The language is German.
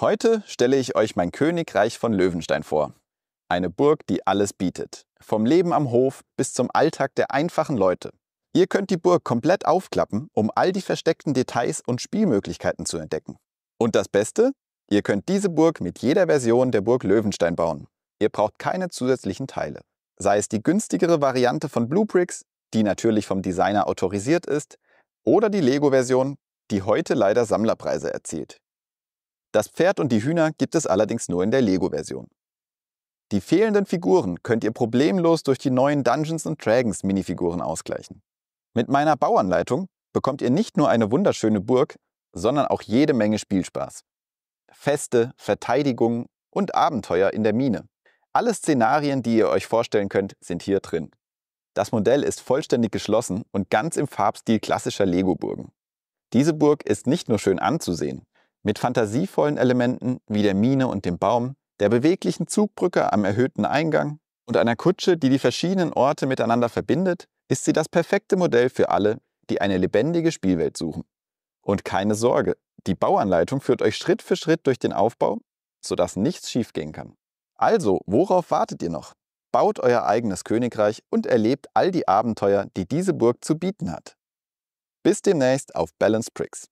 Heute stelle ich euch mein Königreich von Löwenstein vor. Eine Burg, die alles bietet. Vom Leben am Hof bis zum Alltag der einfachen Leute. Ihr könnt die Burg komplett aufklappen, um all die versteckten Details und Spielmöglichkeiten zu entdecken. Und das Beste? Ihr könnt diese Burg mit jeder Version der Burg Löwenstein bauen. Ihr braucht keine zusätzlichen Teile. Sei es die günstigere Variante von Bluebricks, die natürlich vom Designer autorisiert ist, oder die Lego-Version, die heute leider Sammlerpreise erzielt. Das Pferd und die Hühner gibt es allerdings nur in der Lego-Version. Die fehlenden Figuren könnt ihr problemlos durch die neuen Dungeons Dragons Minifiguren ausgleichen. Mit meiner Bauanleitung bekommt ihr nicht nur eine wunderschöne Burg, sondern auch jede Menge Spielspaß. Feste, Verteidigung und Abenteuer in der Mine. Alle Szenarien, die ihr euch vorstellen könnt, sind hier drin. Das Modell ist vollständig geschlossen und ganz im Farbstil klassischer Lego-Burgen. Diese Burg ist nicht nur schön anzusehen, mit fantasievollen Elementen wie der Mine und dem Baum, der beweglichen Zugbrücke am erhöhten Eingang und einer Kutsche, die die verschiedenen Orte miteinander verbindet, ist sie das perfekte Modell für alle, die eine lebendige Spielwelt suchen. Und keine Sorge, die Bauanleitung führt euch Schritt für Schritt durch den Aufbau, sodass nichts schiefgehen kann. Also, worauf wartet ihr noch? Baut euer eigenes Königreich und erlebt all die Abenteuer, die diese Burg zu bieten hat. Bis demnächst auf Balance Pricks.